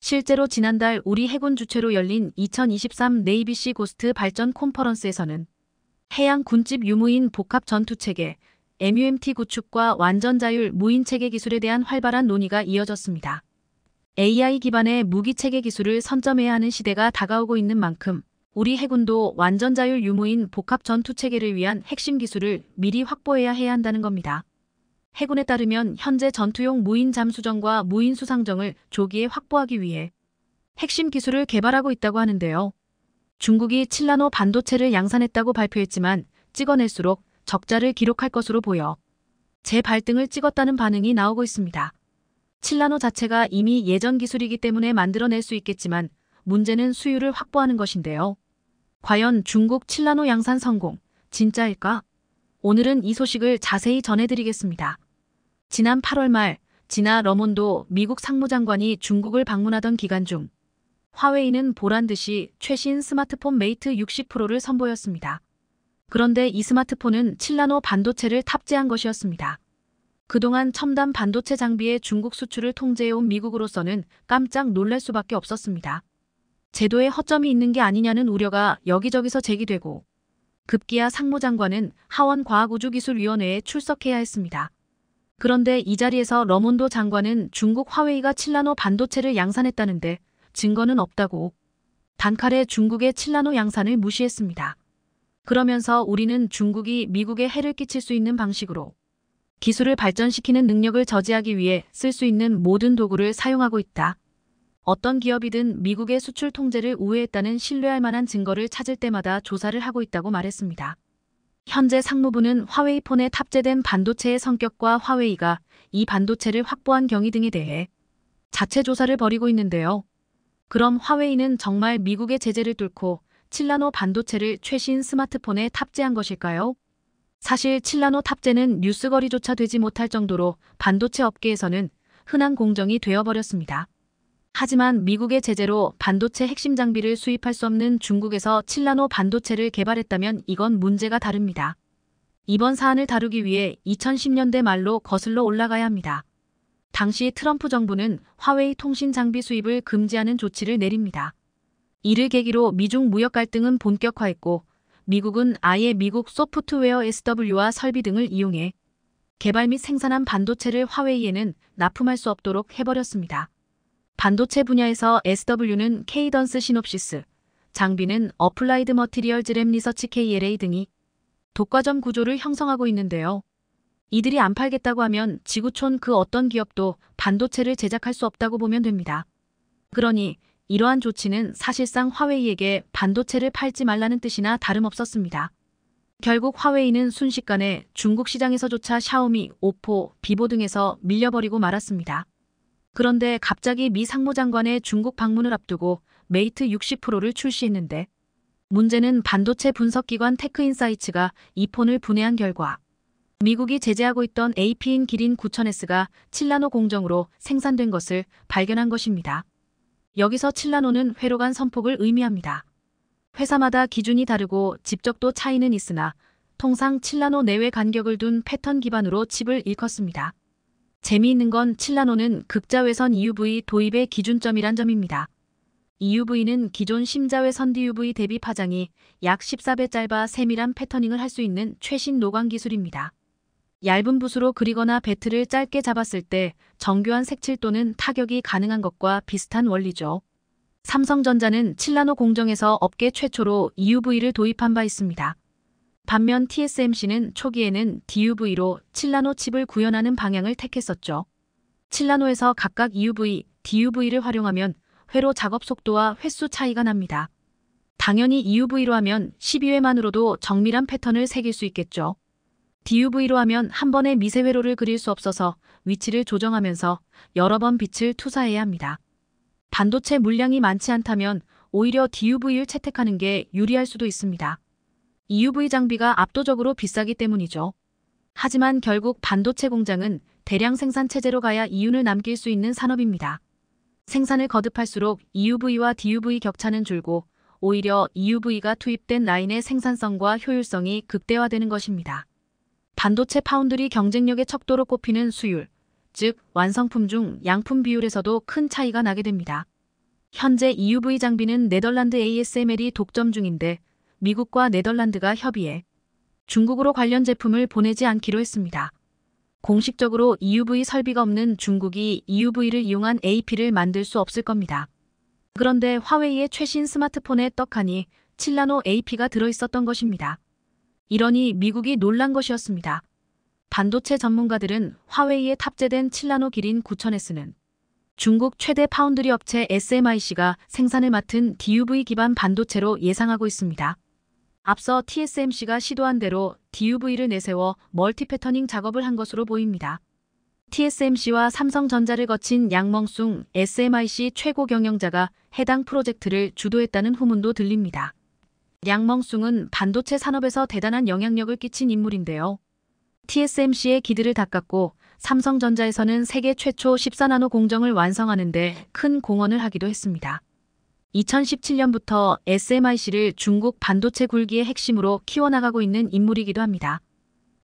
실제로 지난달 우리 해군 주최로 열린 2023 네이비시 고스트 발전 콘퍼런스에서는 해양 군집 유무인 복합 전투체계 MUMT 구축과 완전자율 무인체계 기술에 대한 활발한 논의가 이어졌습니다. AI 기반의 무기체계 기술을 선점해야 하는 시대가 다가오고 있는 만큼 우리 해군도 완전자율 유무인 복합 전투체계를 위한 핵심 기술을 미리 확보해야 해야 한다는 겁니다. 해군에 따르면 현재 전투용 무인 잠수정과 무인 수상정을 조기에 확보하기 위해 핵심 기술을 개발하고 있다고 하는데요. 중국이 칠라노 반도체를 양산했다고 발표했지만 찍어낼수록 적자를 기록할 것으로 보여 재 발등을 찍었다는 반응이 나오고 있습니다. 칠라노 자체가 이미 예전 기술이기 때문에 만들어낼 수 있겠지만 문제는 수율을 확보하는 것인데요. 과연 중국 칠라노 양산 성공, 진짜일까? 오늘은 이 소식을 자세히 전해드리겠습니다. 지난 8월 말, 지나 러몬도 미국 상무장관이 중국을 방문하던 기간 중 화웨이는 보란 듯이 최신 스마트폰 메이트 60 프로를 선보였습니다. 그런데 이 스마트폰은 7나노 반도체를 탑재한 것이었습니다. 그동안 첨단 반도체 장비의 중국 수출을 통제해온 미국으로서는 깜짝 놀랄 수밖에 없었습니다. 제도에 허점이 있는 게 아니냐는 우려가 여기저기서 제기되고 급기야 상무장관은 하원과학우주기술위원회에 출석해야 했습니다. 그런데 이 자리에서 러몬도 장관은 중국 화웨이가 칠라노 반도체를 양산했다는데 증거는 없다고 단칼에 중국의 칠라노 양산을 무시했습니다. 그러면서 우리는 중국이 미국에 해를 끼칠 수 있는 방식으로 기술을 발전시키는 능력을 저지하기 위해 쓸 수 있는 모든 도구를 사용하고 있다. 어떤 기업이든 미국의 수출 통제를 우회했다는 신뢰할 만한 증거를 찾을 때마다 조사를 하고 있다고 말했습니다. 현재 상무부는 화웨이 폰에 탑재된 반도체의 성격과 화웨이가 이 반도체를 확보한 경위 등에 대해 자체 조사를 벌이고 있는데요. 그럼 화웨이는 정말 미국의 제재를 뚫고 칠라노 반도체를 최신 스마트폰에 탑재한 것일까요? 사실 칠라노 탑재는 뉴스거리조차 되지 못할 정도로 반도체 업계에서는 흔한 공정이 되어버렸습니다. 하지만 미국의 제재로 반도체 핵심 장비를 수입할 수 없는 중국에서 칠라노 반도체를 개발했다면 이건 문제가 다릅니다. 이번 사안을 다루기 위해 2010년대 말로 거슬러 올라가야 합니다. 당시 트럼프 정부는 화웨이 통신 장비 수입을 금지하는 조치를 내립니다. 이를 계기로 미중 무역 갈등은 본격화했고 미국은 아예 미국 소프트웨어 SW와 설비 등을 이용해 개발 및 생산한 반도체를 화웨이에는 납품할 수 없도록 해버렸습니다. 반도체 분야에서 SW는 케이던스 시놉시스, 장비는 어플라이드 머티리얼즈 램 리서치 KLA 등이 독과점 구조를 형성하고 있는데요. 이들이 안 팔겠다고 하면 지구촌 그 어떤 기업도 반도체를 제작할 수 없다고 보면 됩니다. 그러니 이러한 조치는 사실상 화웨이에게 반도체를 팔지 말라는 뜻이나 다름없었습니다. 결국 화웨이는 순식간에 중국 시장에서조차 샤오미, 오포, 비보 등에서 밀려버리고 말았습니다. 그런데 갑자기 미 상무장관의 중국 방문을 앞두고 메이트 60%를 출시했는데 문제는 반도체 분석기관 테크인사이츠가 이 폰을 분해한 결과 미국이 제재하고 있던 AP인 기린 9000S가 칠라노 공정으로 생산된 것을 발견한 것입니다. 여기서 칠라노는 회로 간 선폭을 의미합니다. 회사마다 기준이 다르고 집적도 차이는 있으나 통상 칠라노 내외 간격을 둔 패턴 기반으로 칩을 일컫습니다. 재미있는 건 칠라노는 극자외선 EUV 도입의 기준점이란 점입니다. EUV는 기존 심자외선 DUV 대비 파장이 약 14배 짧아 세밀한 패터닝을 할 수 있는 최신 노광 기술입니다. 얇은 붓으로 그리거나 배트를 짧게 잡았을 때 정교한 색칠 또는 타격이 가능한 것과 비슷한 원리죠. 삼성전자는 칠라노 공정에서 업계 최초로 EUV를 도입한 바 있습니다. 반면 TSMC는 초기에는 DUV로 칠라노 칩을 구현하는 방향을 택했었죠. 칠라노에서 각각 EUV, DUV를 활용하면 회로 작업 속도와 횟수 차이가 납니다. 당연히 EUV로 하면 12회만으로도 정밀한 패턴을 새길 수 있겠죠. DUV로 하면 한 번에 미세회로를 그릴 수 없어서 위치를 조정하면서 여러 번 빛을 투사해야 합니다. 반도체 물량이 많지 않다면 오히려 DUV를 채택하는 게 유리할 수도 있습니다. EUV 장비가 압도적으로 비싸기 때문이죠. 하지만 결국 반도체 공장은 대량 생산 체제로 가야 이윤을 남길 수 있는 산업입니다. 생산을 거듭할수록 EUV와 DUV 격차는 줄고 오히려 EUV가 투입된 라인의 생산성과 효율성이 극대화되는 것입니다. 반도체 파운드리 경쟁력의 척도로 꼽히는 수율, 즉 완성품 중 양품 비율에서도 큰 차이가 나게 됩니다. 현재 EUV 장비는 네덜란드 ASML이 독점 중인데 미국과 네덜란드가 협의해 중국으로 관련 제품을 보내지 않기로 했습니다. 공식적으로 EUV 설비가 없는 중국이 EUV를 이용한 AP를 만들 수 없을 겁니다. 그런데 화웨이의 최신 스마트폰에 떡하니 7나노 AP가 들어있었던 것입니다. 이러니 미국이 놀란 것이었습니다. 반도체 전문가들은 화웨이에 탑재된 칠라노 기린 9000S는 중국 최대 파운드리 업체 SMIC가 생산을 맡은 DUV 기반 반도체로 예상하고 있습니다. 앞서 TSMC가 시도한 대로 DUV를 내세워 멀티 패터닝 작업을 한 것으로 보입니다. TSMC와 삼성전자를 거친 양멍숭 SMIC 최고 경영자가 해당 프로젝트를 주도했다는 후문도 들립니다. 양멍숭은 반도체 산업에서 대단한 영향력을 끼친 인물인데요. TSMC의 기드를 닦았고 삼성전자에서는 세계 최초 14나노 공정을 완성하는데 큰 공헌을 하기도 했습니다. 2017년부터 SMIC를 중국 반도체 굴기의 핵심으로 키워나가고 있는 인물이기도 합니다.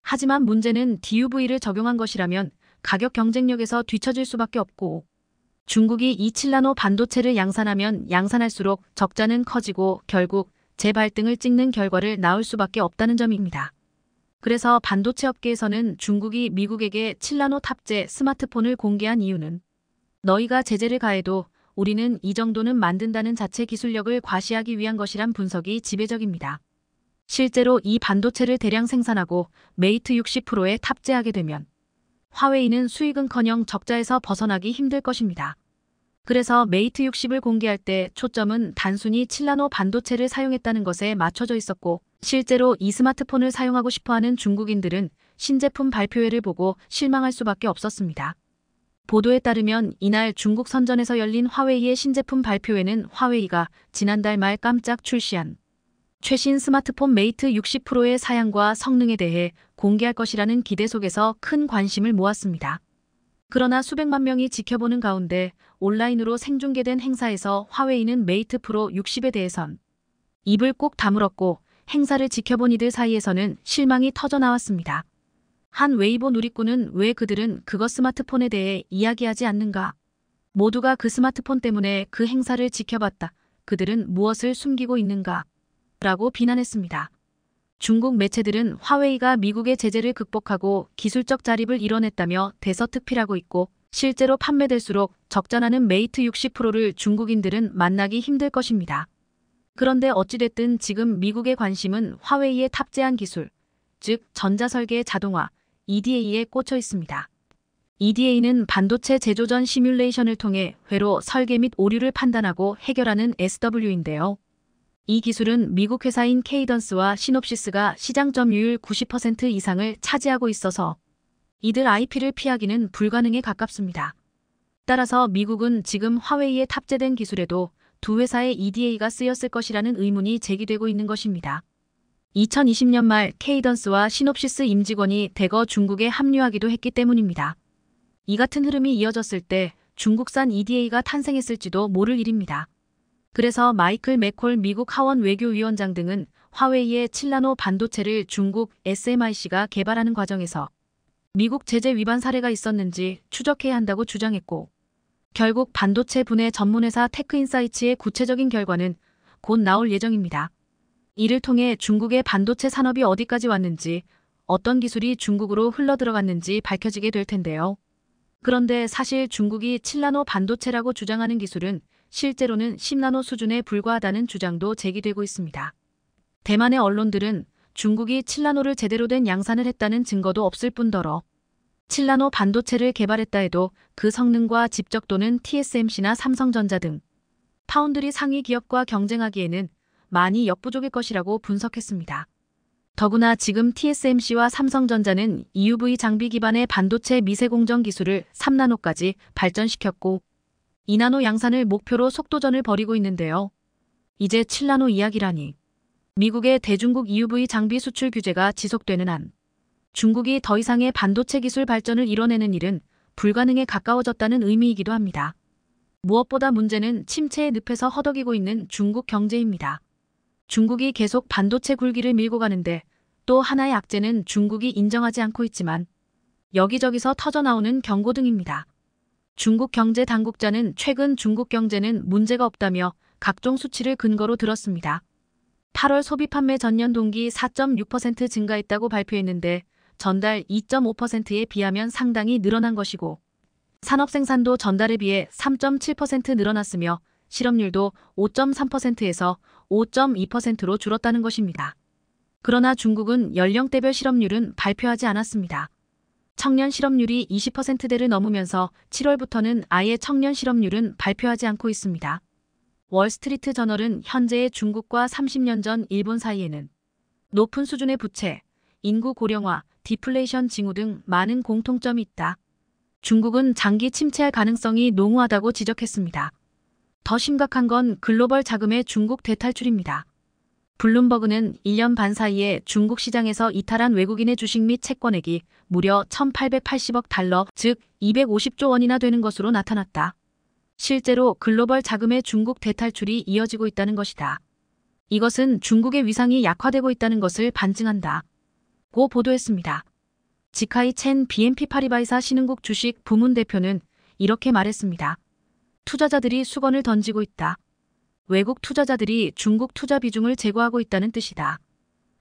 하지만 문제는 DUV를 적용한 것이라면 가격 경쟁력에서 뒤처질 수밖에 없고 중국이 27나노 반도체를 양산하면 양산할수록 적자는 커지고 결국 재 발등을 찍는 결과를 낳을 수밖에 없다는 점입니다. 그래서 반도체 업계에서는 중국이 미국에게 칠나노 탑재 스마트폰을 공개한 이유는 너희가 제재를 가해도 우리는 이 정도는 만든다는 자체 기술력을 과시하기 위한 것이란 분석이 지배적입니다. 실제로 이 반도체를 대량 생산하고 메이트 60%에 탑재하게 되면 화웨이는 수익은커녕 적자에서 벗어나기 힘들 것입니다. 그래서 메이트 60을 공개할 때 초점은 단순히 칠라노 반도체를 사용했다는 것에 맞춰져 있었고 실제로 이 스마트폰을 사용하고 싶어하는 중국인들은 신제품 발표회를 보고 실망할 수밖에 없었습니다. 보도에 따르면 이날 중국 선전에서 열린 화웨이의 신제품 발표회는 화웨이가 지난달 말 깜짝 출시한 최신 스마트폰 메이트 60 프로의 사양과 성능에 대해 공개할 것이라는 기대 속에서 큰 관심을 모았습니다. 그러나 수백만 명이 지켜보는 가운데 온라인으로 생중계된 행사에서 화웨이는 메이트 프로 60에 대해선 입을 꼭 다물었고 행사를 지켜본 이들 사이에서는 실망이 터져나왔습니다. 한 웨이보 누리꾼은 왜 그들은 그거 스마트폰에 대해 이야기하지 않는가? 모두가 그 스마트폰 때문에 그 행사를 지켜봤다. 그들은 무엇을 숨기고 있는가? 라고 비난했습니다. 중국 매체들은 화웨이가 미국의 제재를 극복하고 기술적 자립을 이뤄냈다며 대서특필하고 있고 실제로 판매될수록 적절나는 메이트 60%를 중국인들은 만나기 힘들 것입니다. 그런데 어찌됐든 지금 미국의 관심은 화웨이에 탑재한 기술, 즉 전자설계 자동화, EDA에 꽂혀 있습니다. EDA는 반도체 제조 전 시뮬레이션을 통해 회로 설계 및 오류를 판단하고 해결하는 SW인데요. 이 기술은 미국 회사인 케이던스와 시놉시스가 시장 점유율 90% 이상을 차지하고 있어서 이들 IP를 피하기는 불가능에 가깝습니다. 따라서 미국은 지금 화웨이에 탑재된 기술에도 두 회사의 EDA가 쓰였을 것이라는 의문이 제기되고 있는 것입니다. 2020년 말 케이던스와 시놉시스 임직원이 대거 중국에 합류하기도 했기 때문입니다. 이 같은 흐름이 이어졌을 때 중국산 EDA가 탄생했을지도 모를 일입니다. 그래서 마이클 맥콜 미국 하원 외교위원장 등은 화웨이의 칠라노 반도체를 중국 SMIC가 개발하는 과정에서 미국 제재 위반 사례가 있었는지 추적해야 한다고 주장했고 결국 반도체 분해 전문회사 테크인사이츠의 구체적인 결과는 곧 나올 예정입니다. 이를 통해 중국의 반도체 산업이 어디까지 왔는지 어떤 기술이 중국으로 흘러들어갔는지 밝혀지게 될 텐데요. 그런데 사실 중국이 칠라노 반도체라고 주장하는 기술은 실제로는 10나노 수준에 불과하다는 주장도 제기되고 있습니다. 대만의 언론들은 중국이 7나노를 제대로 된 양산을 했다는 증거도 없을 뿐더러 7나노 반도체를 개발했다 해도 그 성능과 집적도는 TSMC나 삼성전자 등 파운드리 상위 기업과 경쟁하기에는 많이 역부족일 것이라고 분석했습니다. 더구나 지금 TSMC와 삼성전자는 EUV 장비 기반의 반도체 미세공정 기술을 3나노까지 발전시켰고 이나노 양산을 목표로 속도전을 벌이고 있는데요. 이제 7나노 이야기라니. 미국의 대중국 EUV 장비 수출 규제가 지속되는 한 중국이 더 이상의 반도체 기술 발전을 이뤄내는 일은 불가능에 가까워졌다는 의미이기도 합니다. 무엇보다 문제는 침체의 늪에서 허덕이고 있는 중국 경제입니다. 중국이 계속 반도체 굴기를 밀고 가는데 또 하나의 악재는 중국이 인정하지 않고 있지만 여기저기서 터져나오는 경고등입니다. 중국 경제 당국자는 최근 중국 경제는 문제가 없다며 각종 수치를 근거로 들었습니다. 8월 소비 판매 전년 동기 4.6% 증가했다고 발표했는데 전달 2.5%에 비하면 상당히 늘어난 것이고 산업 생산도 전달에 비해 3.7% 늘어났으며 실업률도 5.3%에서 5.2%로 줄었다는 것입니다. 그러나 중국은 연령대별 실업률은 발표하지 않았습니다. 청년 실업률이 20%대를 넘으면서 7월부터는 아예 청년 실업률은 발표하지 않고 있습니다. 월스트리트 저널은 현재의 중국과 30년 전 일본 사이에는 높은 수준의 부채, 인구 고령화, 디플레이션 징후 등 많은 공통점이 있다. 중국은 장기 침체할 가능성이 농후하다고 지적했습니다. 더 심각한 건 글로벌 자금의 중국 대탈출입니다. 블룸버그는 1년 반 사이에 중국 시장에서 이탈한 외국인의 주식 및 채권액이 무려 1880억 달러, 즉 250조 원이나 되는 것으로 나타났다. 실제로 글로벌 자금의 중국 대탈출이 이어지고 있다는 것이다. 이것은 중국의 위상이 약화되고 있다는 것을 반증한다. 고 보도했습니다. 지카이 첸 BNP 파리바이사 신흥국 주식 부문 대표는 이렇게 말했습니다. 투자자들이 수건을 던지고 있다. 외국 투자자들이 중국 투자 비중을 제고하고 있다는 뜻이다.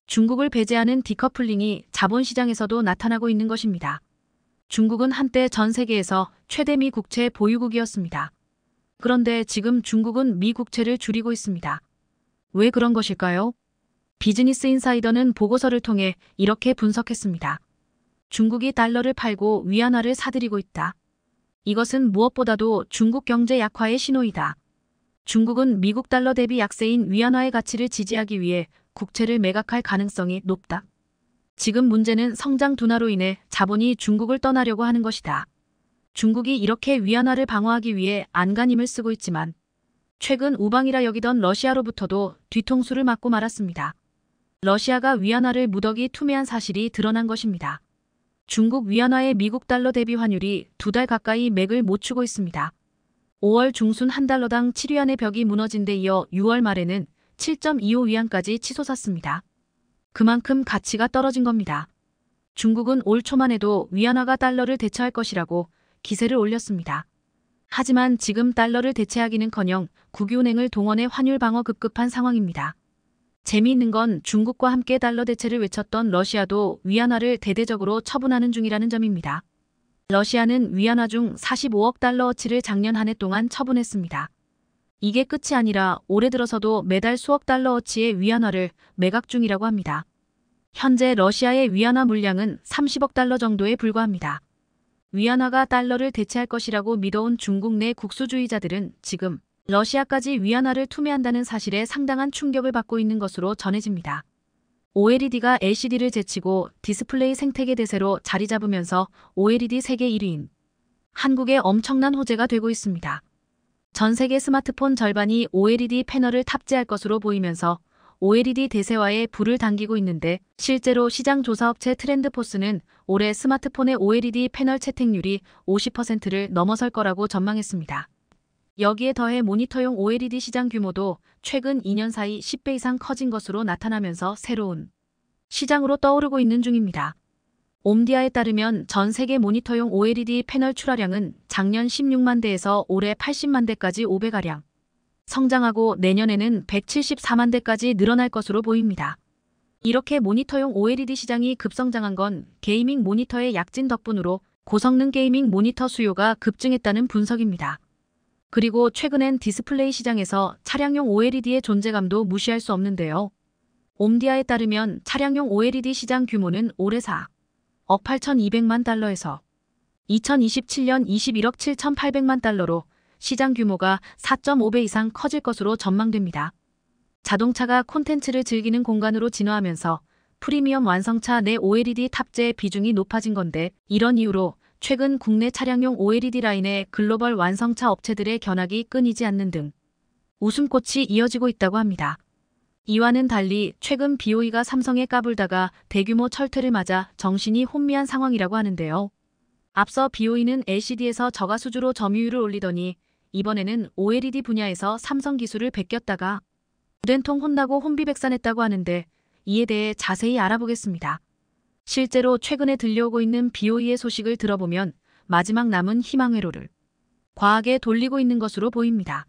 중국을 배제하는 디커플링이 자본시장에서도 나타나고 있는 것입니다. 중국은 한때 전 세계에서 최대 미 국채 보유국이었습니다. 그런데 지금 중국은 미 국채를 줄이고 있습니다. 왜 그런 것일까요? 비즈니스 인사이더는 보고서를 통해 이렇게 분석했습니다. 중국이 달러를 팔고 위안화를 사들이고 있다. 이것은 무엇보다도 중국 경제 약화의 신호이다. 중국은 미국 달러 대비 약세인 위안화의 가치를 지지하기 위해 국채를 매각할 가능성이 높다. 지금 문제는 성장 둔화로 인해 자본이 중국을 떠나려고 하는 것이다. 중국이 이렇게 위안화를 방어하기 위해 안간힘을 쓰고 있지만 최근 우방이라 여기던 러시아로부터도 뒤통수를 맞고 말았습니다. 러시아가 위안화를 무더기 투매한 사실이 드러난 것입니다. 중국 위안화의 미국 달러 대비 환율이 두 달 가까이 맥을 못 추고 있습니다. 5월 중순 한 달러당 7위안의 벽이 무너진 데 이어 6월 말에는 7.25위안까지 치솟았습니다. 그만큼 가치가 떨어진 겁니다. 중국은 올 초만 해도 위안화가 달러를 대체할 것이라고 기세를 올렸습니다. 하지만 지금 달러를 대체하기는커녕 국유은행을 동원해 환율 방어 급급한 상황입니다. 재미있는 건 중국과 함께 달러 대체를 외쳤던 러시아도 위안화를 대대적으로 처분하는 중이라는 점입니다. 러시아는 위안화 중 45억 달러어치를 작년 한 해 동안 처분했습니다. 이게 끝이 아니라 올해 들어서도 매달 수억 달러어치의 위안화를 매각 중이라고 합니다. 현재 러시아의 위안화 물량은 30억 달러 정도에 불과합니다. 위안화가 달러를 대체할 것이라고 믿어온 중국 내 국수주의자들은 지금 러시아까지 위안화를 투매한다는 사실에 상당한 충격을 받고 있는 것으로 전해집니다. OLED가 LCD를 제치고 디스플레이 생태계 대세로 자리 잡으면서 OLED 세계 1위인 한국의 엄청난 호재가 되고 있습니다. 전 세계 스마트폰 절반이 OLED 패널을 탑재할 것으로 보이면서 OLED 대세화에 불을 당기고 있는데 실제로 시장 조사업체 트렌드포스는 올해 스마트폰의 OLED 패널 채택률이 50%를 넘어설 거라고 전망했습니다. 여기에 더해 모니터용 OLED 시장 규모도 최근 2년 사이 10배 이상 커진 것으로 나타나면서 새로운 시장으로 떠오르고 있는 중입니다. 옴디아에 따르면 전 세계 모니터용 OLED 패널 출하량은 작년 16만 대에서 올해 80만 대까지 500가량, 성장하고 내년에는 174만 대까지 늘어날 것으로 보입니다. 이렇게 모니터용 OLED 시장이 급성장한 건 게이밍 모니터의 약진 덕분으로 고성능 게이밍 모니터 수요가 급증했다는 분석입니다. 그리고 최근엔 디스플레이 시장에서 차량용 OLED의 존재감도 무시할 수 없는데요. 옴디아에 따르면 차량용 OLED 시장 규모는 올해 4. 억 8,200만 달러에서 2027년 21억 7,800만 달러로 시장 규모가 4.5배 이상 커질 것으로 전망됩니다. 자동차가 콘텐츠를 즐기는 공간으로 진화하면서 프리미엄 완성차 내 OLED 탑재의 비중이 높아진 건데 이런 이유로 최근 국내 차량용 OLED 라인의 글로벌 완성차 업체들의 견학이 끊이지 않는 등 웃음꽃이 이어지고 있다고 합니다. 이와는 달리 최근 BOE가 삼성에 까불다가 대규모 철퇴를 맞아 정신이 혼미한 상황이라고 하는데요. 앞서 BOE는 LCD에서 저가수주로 점유율을 올리더니 이번에는 OLED 분야에서 삼성 기술을 베꼈다가 된통 혼나고 혼비백산했다고 하는데 이에 대해 자세히 알아보겠습니다. 실제로 최근에 들려오고 있는 BOE의 소식을 들어보면 마지막 남은 희망회로를 과하게 돌리고 있는 것으로 보입니다.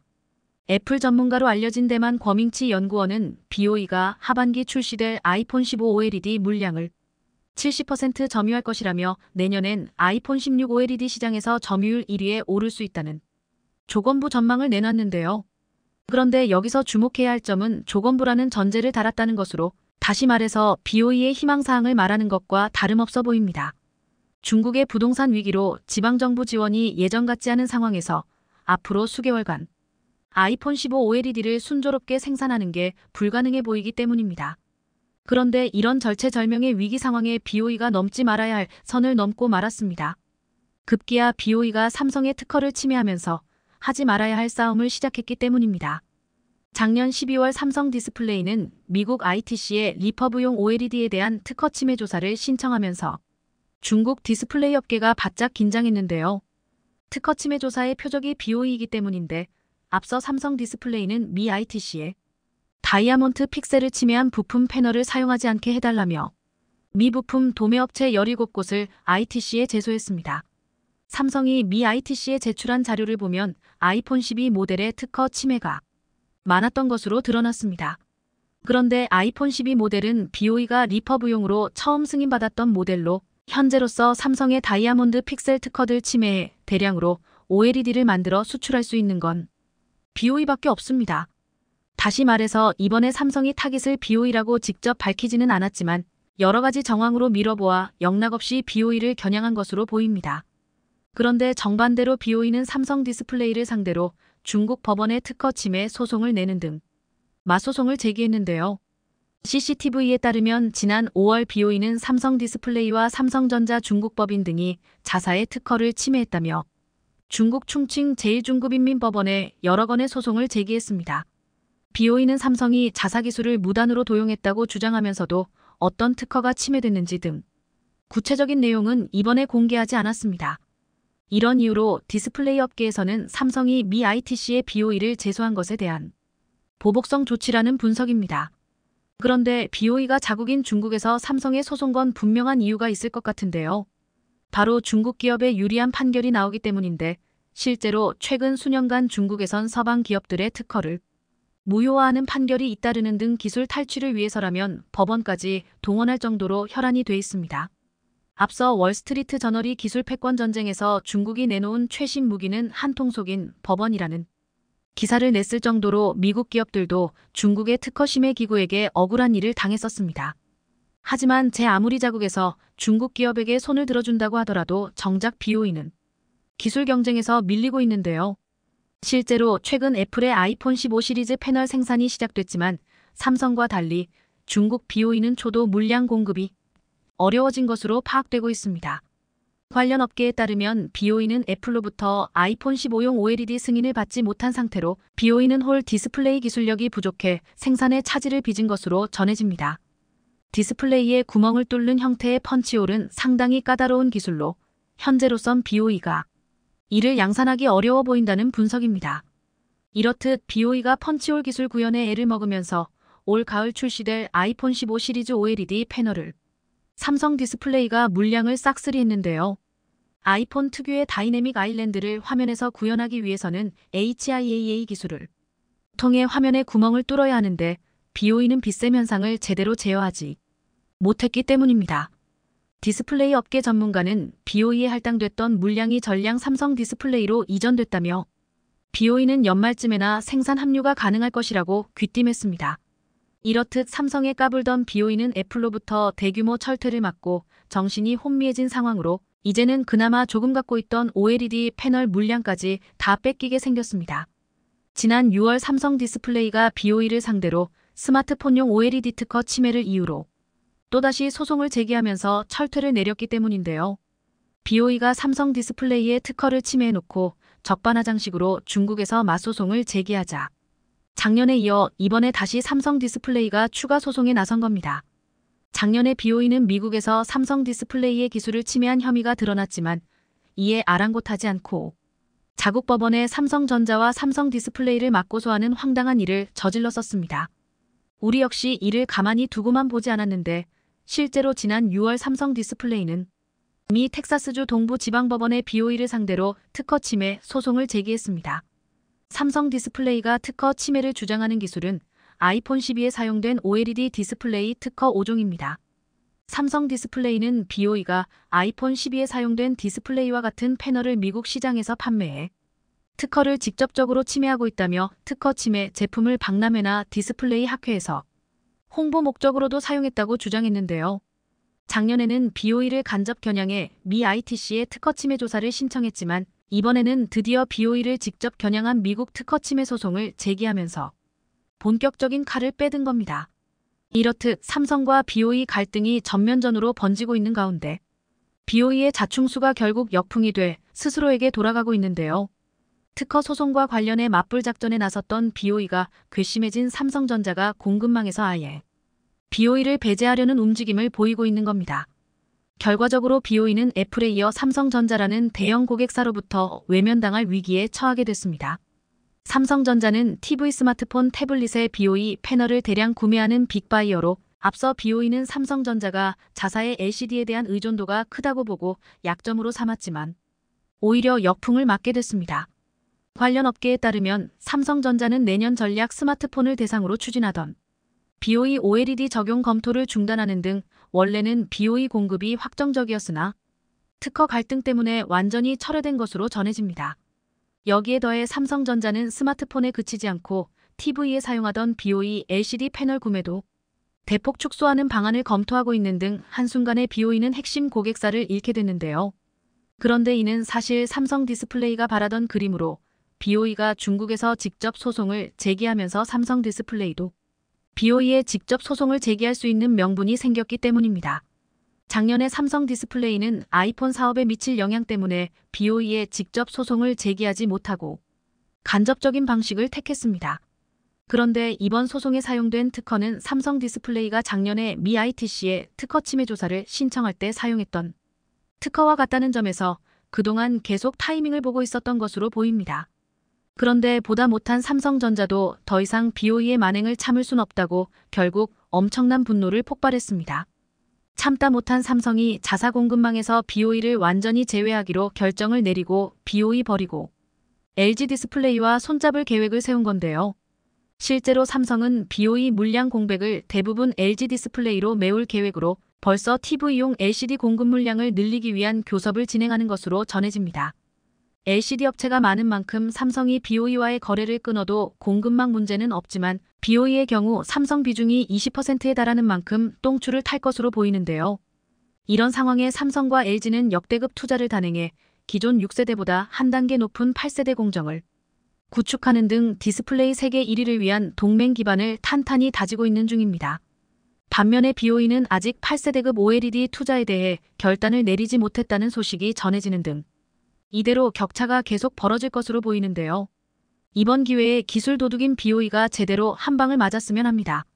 애플 전문가로 알려진 대만 거밍치 연구원은 BOE가 하반기 출시될 아이폰 15 OLED 물량을 70% 점유할 것이라며 내년엔 아이폰 16 OLED 시장에서 점유율 1위에 오를 수 있다는 조건부 전망을 내놨는데요. 그런데 여기서 주목해야 할 점은 조건부라는 전제를 달았다는 것으로 다시 말해서 BOE의 희망사항을 말하는 것과 다름없어 보입니다. 중국의 부동산 위기로 지방정부 지원이 예전 같지 않은 상황에서 앞으로 수개월간 아이폰 15 OLED를 순조롭게 생산하는 게 불가능해 보이기 때문입니다. 그런데 이런 절체절명의 위기 상황에 BOE가 넘지 말아야 할 선을 넘고 말았습니다. 급기야 BOE가 삼성의 특허를 침해하면서 하지 말아야 할 싸움을 시작했기 때문입니다. 작년 12월 삼성 디스플레이는 미국 ITC의 리퍼브용 OLED에 대한 특허 침해 조사를 신청하면서 중국 디스플레이 업계가 바짝 긴장했는데요. 특허 침해 조사의 표적이 BOE이기 때문인데 앞서 삼성 디스플레이는 미 ITC에 다이아몬드 픽셀을 침해한 부품 패널을 사용하지 않게 해달라며 미 부품 도매업체 17곳을 ITC에 제소했습니다. 삼성이 미 ITC에 제출한 자료를 보면 아이폰 12 모델의 특허 침해가 많았던 것으로 드러났습니다. 그런데 아이폰 12 모델은 BOE가 리퍼브용으로 처음 승인받았던 모델로 현재로서 삼성의 다이아몬드 픽셀 특허들 침해에 대량으로 OLED를 만들어 수출할 수 있는 건 BOE밖에 없습니다. 다시 말해서 이번에 삼성이 타깃을 BOE라고 직접 밝히지는 않았지만 여러 가지 정황으로 밀어보아 영락없이 BOE를 겨냥한 것으로 보입니다. 그런데 정반대로 BOE는 삼성 디스플레이를 상대로 중국 법원에 특허 침해 소송을 내는 등 마소송을 제기했는데요. CCTV에 따르면 지난 5월 BOE는 삼성 디스플레이와 삼성전자 중국법인 등이 자사의 특허를 침해했다며 중국 충칭 제1중급인민법원에 여러 건의 소송을 제기했습니다. BOE는 삼성이 자사기술을 무단으로 도용했다고 주장하면서도 어떤 특허가 침해됐는지 등 구체적인 내용은 이번에 공개하지 않았습니다. 이런 이유로 디스플레이 업계에서는 삼성이 미 ITC의 BOE를 제소한 것에 대한 보복성 조치라는 분석입니다. 그런데 BOE가 자국인 중국에서 삼성의 소송건 분명한 이유가 있을 것 같은데요. 바로 중국 기업에 유리한 판결이 나오기 때문인데 실제로 최근 수년간 중국에선 서방 기업들의 특허를 무효화하는 판결이 잇따르는 등 기술 탈취를 위해서라면 법원까지 동원할 정도로 혈안이 돼 있습니다. 앞서 월스트리트 저널이 기술 패권 전쟁에서 중국이 내놓은 최신 무기는 한통속인 법원이라는 기사를 냈을 정도로 미국 기업들도 중국의 특허심해 기구에게 억울한 일을 당했었습니다. 하지만 제 아무리 자국에서 중국 기업에게 손을 들어준다고 하더라도 정작 BOE는 기술 경쟁에서 밀리고 있는데요. 실제로 최근 애플의 아이폰 15 시리즈 패널 생산이 시작됐지만 삼성과 달리 중국 BOE는 초도 물량 공급이 어려워진 것으로 파악되고 있습니다. 관련 업계에 따르면 BOE는 애플로부터 아이폰 15용 OLED 승인을 받지 못한 상태로 BOE는 홀 디스플레이 기술력이 부족해 생산에 차질을 빚은 것으로 전해집니다. 디스플레이에 구멍을 뚫는 형태의 펀치홀은 상당히 까다로운 기술로 현재로선 BOE가 이를 양산하기 어려워 보인다는 분석입니다. 이렇듯 BOE가 펀치홀 기술 구현에 애를 먹으면서 올 가을 출시될 아이폰 15 시리즈 OLED 패널을 삼성 디스플레이가 물량을 싹쓸이 했는데요. 아이폰 특유의 다이내믹 아일랜드를 화면에서 구현하기 위해서는 HIAA 기술을 통해 화면에 구멍을 뚫어야 하는데 BOE는 빛샘 현상을 제대로 제어하지 못했기 때문입니다. 디스플레이 업계 전문가는 BOE에 할당됐던 물량이 전량 삼성 디스플레이로 이전됐다며 BOE는 연말쯤에나 생산 합류가 가능할 것이라고 귀띔했습니다. 이렇듯 삼성에 까불던 BOE는 애플로부터 대규모 철퇴를 맞고 정신이 혼미해진 상황으로 이제는 그나마 조금 갖고 있던 OLED 패널 물량까지 다 뺏기게 생겼습니다. 지난 6월 삼성 디스플레이가 BOE를 상대로 스마트폰용 OLED 특허 침해를 이유로 또다시 소송을 제기하면서 철퇴를 내렸기 때문인데요. BOE가 삼성 디스플레이의 특허를 침해해놓고 적반하장식으로 중국에서 맞소송을 제기하자 작년에 이어 이번에 다시 삼성 디스플레이가 추가 소송에 나선 겁니다. 작년에 BOE는 미국에서 삼성 디스플레이의 기술을 침해한 혐의가 드러났지만 이에 아랑곳하지 않고 자국 법원에 삼성전자와 삼성 디스플레이를 맞고소하는 황당한 일을 저질렀었습니다. 우리 역시 이를 가만히 두고만 보지 않았는데 실제로 지난 6월 삼성 디스플레이는 미 텍사스주 동부 지방법원의 BOE를 상대로 특허 침해 소송을 제기했습니다. 삼성 디스플레이가 특허 침해를 주장하는 기술은 아이폰 12에 사용된 OLED 디스플레이 특허 5종입니다. 삼성 디스플레이는 BOE가 아이폰 12에 사용된 디스플레이와 같은 패널을 미국 시장에서 판매해 특허를 직접적으로 침해하고 있다며 특허 침해 제품을 박람회나 디스플레이 학회에서 홍보 목적으로도 사용했다고 주장했는데요. 작년에는 BOE를 간접 겨냥해 미 ITC의 특허 침해 조사를 신청했지만 이번에는 드디어 BOE를 직접 겨냥한 미국 특허 침해 소송을 제기하면서 본격적인 칼을 빼든 겁니다. 이렇듯 삼성과 BOE 갈등이 전면전으로 번지고 있는 가운데 BOE의 자충수가 결국 역풍이 돼 스스로에게 돌아가고 있는데요. 특허 소송과 관련해 맞불 작전에 나섰던 BOE가 괘씸해진 삼성전자가 공급망에서 아예 BOE를 배제하려는 움직임을 보이고 있는 겁니다. 결과적으로 BOE는 애플에 이어 삼성전자라는 대형 고객사로부터 외면당할 위기에 처하게 됐습니다. 삼성전자는 TV 스마트폰 태블릿의 BOE 패널을 대량 구매하는 빅바이어로 앞서 BOE는 삼성전자가 자사의 LCD에 대한 의존도가 크다고 보고 약점으로 삼았지만 오히려 역풍을 맞게 됐습니다. 관련 업계에 따르면 삼성전자는 내년 전략 스마트폰을 대상으로 추진하던 BOE OLED 적용 검토를 중단하는 등 원래는 BOE 공급이 확정적이었으나 특허 갈등 때문에 완전히 철회된 것으로 전해집니다. 여기에 더해 삼성전자는 스마트폰에 그치지 않고 TV에 사용하던 BOE LCD 패널 구매도 대폭 축소하는 방안을 검토하고 있는 등 한순간에 BOE는 핵심 고객사를 잃게 됐는데요. 그런데 이는 사실 삼성 디스플레이가 바라던 그림으로 BOE가 중국에서 직접 소송을 제기하면서 삼성 디스플레이도 BOE에 직접 소송을 제기할 수 있는 명분이 생겼기 때문입니다. 작년에 삼성 디스플레이는 아이폰 사업에 미칠 영향 때문에 BOE에 직접 소송을 제기하지 못하고 간접적인 방식을 택했습니다. 그런데 이번 소송에 사용된 특허는 삼성 디스플레이가 작년에 미 ITC에 특허 침해 조사를 신청할 때 사용했던 특허와 같다는 점에서 그동안 계속 타이밍을 보고 있었던 것으로 보입니다. 그런데 보다 못한 삼성전자도 더 이상 BOE의 만행을 참을 순 없다고 결국 엄청난 분노를 폭발했습니다. 참다 못한 삼성이 자사 공급망에서 BOE를 완전히 제외하기로 결정을 내리고 BOE 버리고 LG 디스플레이와 손잡을 계획을 세운 건데요. 실제로 삼성은 BOE 물량 공백을 대부분 LG 디스플레이로 메울 계획으로 벌써 TV용 LCD 공급 물량을 늘리기 위한 교섭을 진행하는 것으로 전해집니다. LCD 업체가 많은 만큼 삼성이 BOE와의 거래를 끊어도 공급망 문제는 없지만 BOE의 경우 삼성 비중이 20%에 달하는 만큼 똥줄을 탈 것으로 보이는데요. 이런 상황에 삼성과 LG는 역대급 투자를 단행해 기존 6세대보다 한 단계 높은 8세대 공정을 구축하는 등 디스플레이 세계 1위를 위한 동맹 기반을 탄탄히 다지고 있는 중입니다. 반면에 BOE는 아직 8세대급 OLED 투자에 대해 결단을 내리지 못했다는 소식이 전해지는 등 이대로 격차가 계속 벌어질 것으로 보이는데요. 이번 기회에 기술 도둑인 BOE가 제대로 한 방을 맞았으면 합니다.